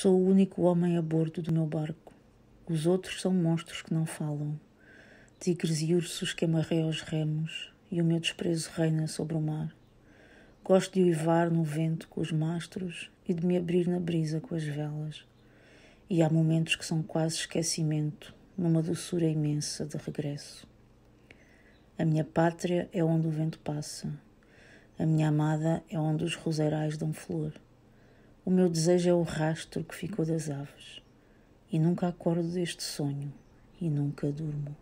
Sou o único homem a bordo do meu barco. Os outros são monstros que não falam, tigres e ursos que amarrei aos remos, e o meu desprezo reina sobre o mar. Gosto de uivar no vento com os mastros e de me abrir na brisa com as velas. E há momentos que são quase esquecimento, numa doçura imensa de regresso. A minha pátria é onde o vento passa, a minha amada é onde os roseirais dão flor. O meu desejo é o rastro que ficou das aves, e nunca acordo deste sonho, e nunca durmo.